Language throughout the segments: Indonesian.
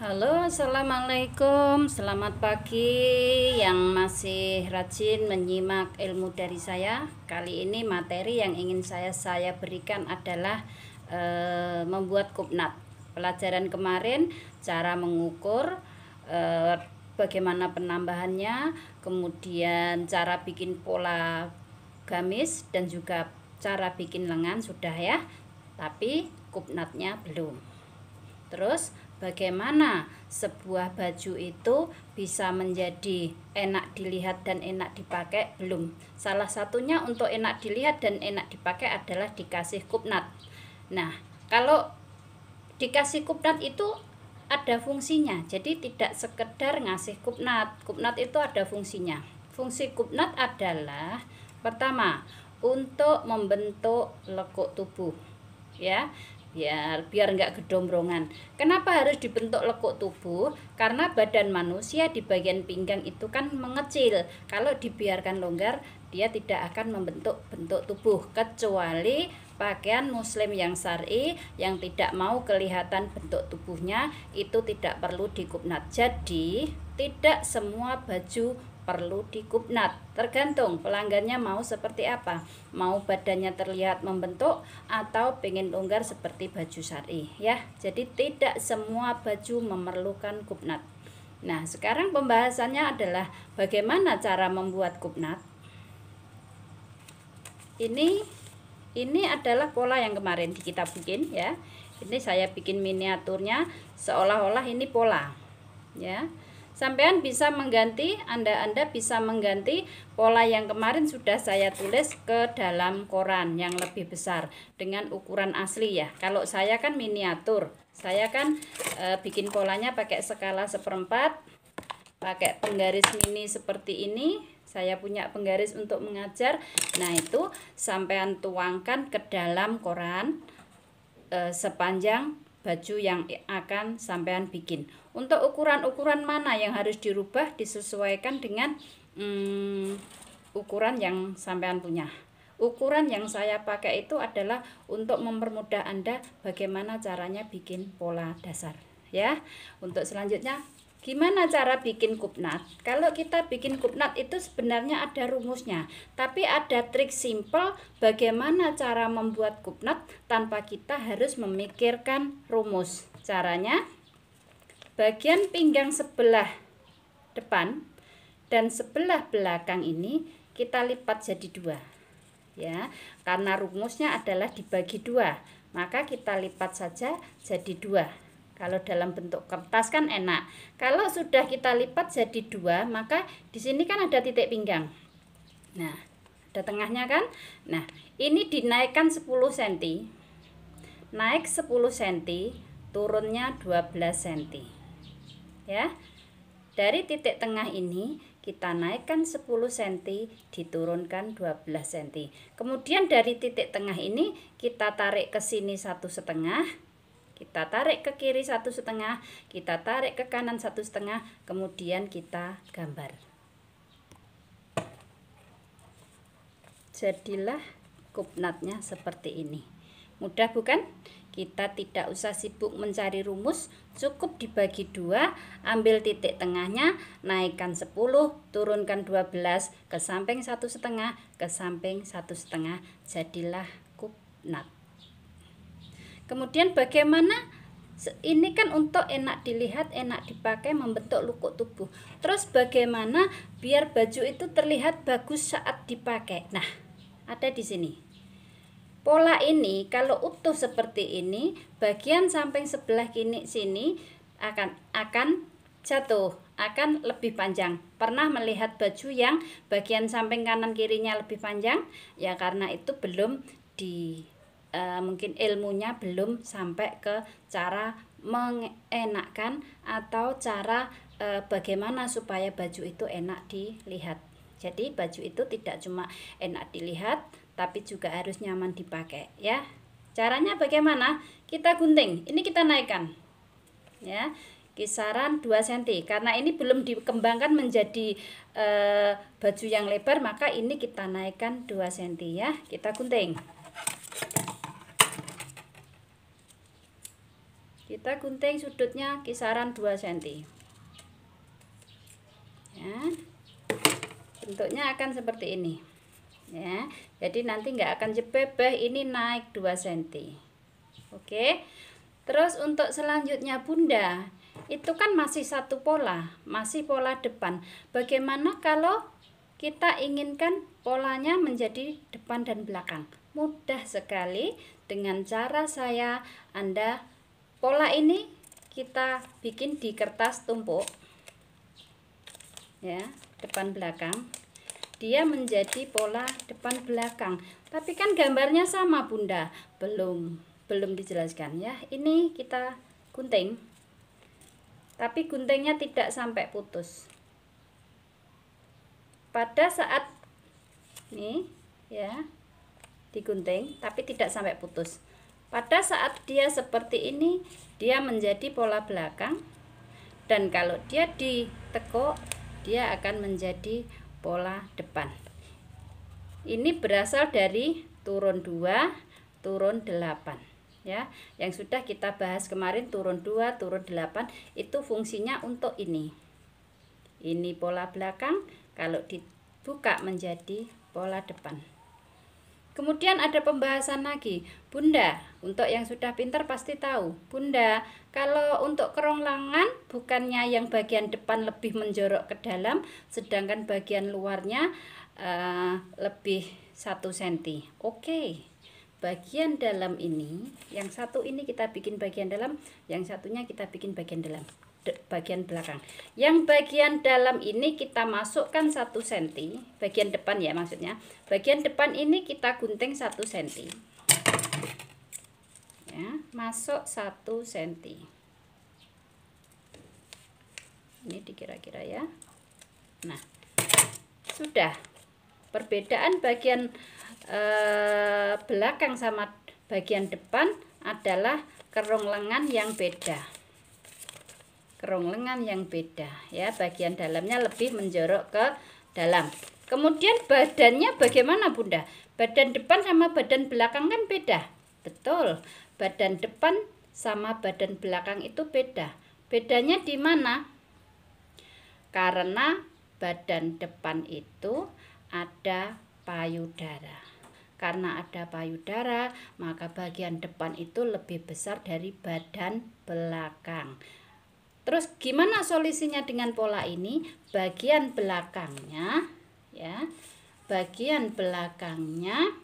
Halo, assalamualaikum. Selamat pagi yang masih rajin menyimak ilmu dari saya. Kali ini materi yang ingin saya saya berikan adalah e, membuat kupnat. Pelajaran kemarin cara mengukur, e, bagaimana penambahannya, kemudian cara bikin pola gamis dan juga cara bikin lengan sudah ya. Tapi kupnatnya belum. Terus bagaimana sebuah baju itu bisa menjadi enak dilihat dan enak dipakai belum salah satunya untuk enak dilihat dan enak dipakai adalah dikasih kupnat nah kalau dikasih kupnat itu ada fungsinya jadi tidak sekedar ngasih kupnat kupnat itu ada fungsinya fungsi kupnat adalah pertama untuk membentuk lekuk tubuh ya biar biar nggak gedombrongan. Kenapa harus dibentuk lekuk tubuh? Karena badan manusia di bagian pinggang itu kan mengecil. Kalau dibiarkan longgar, dia tidak akan membentuk bentuk tubuh kecuali pakaian muslim yang syari yang tidak mau kelihatan bentuk tubuhnya itu tidak perlu dikupnat. Jadi, tidak semua baju perlu dikupnat tergantung pelanggannya mau seperti apa mau badannya terlihat membentuk atau pengen longgar seperti baju syari ya jadi tidak semua baju memerlukan kupnat nah sekarang pembahasannya adalah bagaimana cara membuat kupnat ini ini adalah pola yang kemarin kita bikin ya ini saya bikin miniaturnya seolah-olah ini pola ya Sampean bisa mengganti, Anda-Anda bisa mengganti pola yang kemarin sudah saya tulis ke dalam koran yang lebih besar dengan ukuran asli ya. Kalau saya kan miniatur, saya kan e, bikin polanya pakai skala seperempat, pakai penggaris mini seperti ini. Saya punya penggaris untuk mengajar. Nah itu sampean tuangkan ke dalam koran e, sepanjang baju yang akan sampean bikin. Untuk ukuran-ukuran mana yang harus dirubah disesuaikan dengan hmm, ukuran yang sampean punya. Ukuran yang saya pakai itu adalah untuk mempermudah Anda bagaimana caranya bikin pola dasar ya. Untuk selanjutnya Gimana cara bikin kupnat? Kalau kita bikin kupnat itu sebenarnya ada rumusnya, tapi ada trik simple bagaimana cara membuat kupnat tanpa kita harus memikirkan rumus. Caranya bagian pinggang sebelah depan dan sebelah belakang ini kita lipat jadi dua. Ya, karena rumusnya adalah dibagi dua, maka kita lipat saja jadi dua. Kalau dalam bentuk kertas kan enak. Kalau sudah kita lipat jadi dua, maka di sini kan ada titik pinggang. Nah, ada tengahnya kan? Nah, ini dinaikkan 10 cm. Naik 10 cm, turunnya 12 cm. Ya. Dari titik tengah ini kita naikkan 10 cm, diturunkan 12 cm. Kemudian dari titik tengah ini kita tarik ke sini satu setengah, kita tarik ke kiri satu setengah kita tarik ke kanan satu setengah kemudian kita gambar jadilah kupnatnya seperti ini mudah bukan kita tidak usah sibuk mencari rumus cukup dibagi dua ambil titik tengahnya naikkan 10 turunkan 12 ke samping satu setengah ke samping satu setengah jadilah kupnat Kemudian bagaimana ini kan untuk enak dilihat, enak dipakai, membentuk lukuk tubuh. Terus bagaimana biar baju itu terlihat bagus saat dipakai? Nah, ada di sini. Pola ini kalau utuh seperti ini, bagian samping sebelah kini sini akan akan jatuh, akan lebih panjang. Pernah melihat baju yang bagian samping kanan kirinya lebih panjang? Ya karena itu belum di Eh, mungkin ilmunya belum sampai ke cara mengenakan atau cara e, bagaimana supaya baju itu enak dilihat. Jadi baju itu tidak cuma enak dilihat tapi juga harus nyaman dipakai ya. Caranya bagaimana? Kita gunting. Ini kita naikkan. Ya. Kisaran 2 cm. Karena ini belum dikembangkan menjadi e, baju yang lebar, maka ini kita naikkan 2 cm ya. Kita gunting. Kita gunting sudutnya kisaran 2 cm. Ya. Bentuknya akan seperti ini. Ya. Jadi nanti nggak akan jebebeh, ini naik 2 cm. Oke. Terus untuk selanjutnya bunda, itu kan masih satu pola, masih pola depan. Bagaimana kalau kita inginkan polanya menjadi depan dan belakang. Mudah sekali dengan cara saya Anda Pola ini kita bikin di kertas tumpuk. Ya, depan belakang. Dia menjadi pola depan belakang. Tapi kan gambarnya sama, Bunda. Belum belum dijelaskan ya. Ini kita gunting. Tapi guntingnya tidak sampai putus. Pada saat ini ya digunting tapi tidak sampai putus pada saat dia seperti ini, dia menjadi pola belakang dan kalau dia ditekuk, dia akan menjadi pola depan. Ini berasal dari turun 2, turun 8 ya. Yang sudah kita bahas kemarin turun 2, turun 8 itu fungsinya untuk ini. Ini pola belakang kalau dibuka menjadi pola depan. Kemudian ada pembahasan lagi, Bunda. Untuk yang sudah pintar pasti tahu, Bunda. Kalau untuk keronglangan, bukannya yang bagian depan lebih menjorok ke dalam, sedangkan bagian luarnya uh, lebih satu senti. Oke, okay. bagian dalam ini, yang satu ini kita bikin bagian dalam, yang satunya kita bikin bagian dalam bagian belakang yang bagian dalam ini kita masukkan satu senti bagian depan ya maksudnya bagian depan ini kita gunting satu senti ya masuk satu senti ini dikira-kira ya nah sudah perbedaan bagian eh, belakang sama bagian depan adalah kerong lengan yang beda kerong lengan yang beda ya bagian dalamnya lebih menjorok ke dalam kemudian badannya bagaimana bunda badan depan sama badan belakang kan beda betul badan depan sama badan belakang itu beda bedanya di mana karena badan depan itu ada payudara karena ada payudara maka bagian depan itu lebih besar dari badan belakang Terus gimana solusinya dengan pola ini? Bagian belakangnya ya. Bagian belakangnya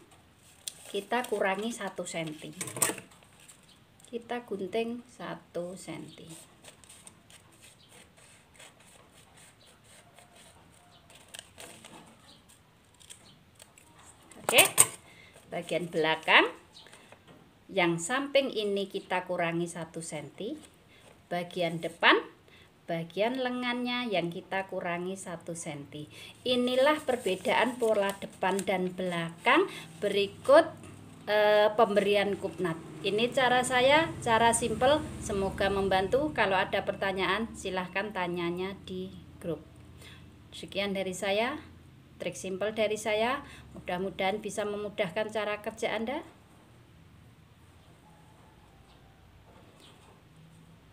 kita kurangi 1 cm. Kita gunting 1 cm. Oke. Bagian belakang yang samping ini kita kurangi 1 cm bagian depan bagian lengannya yang kita kurangi 1 cm inilah perbedaan pola depan dan belakang berikut e, pemberian kupnat ini cara saya cara simple semoga membantu kalau ada pertanyaan silahkan tanyanya di grup sekian dari saya trik simple dari saya mudah-mudahan bisa memudahkan cara kerja Anda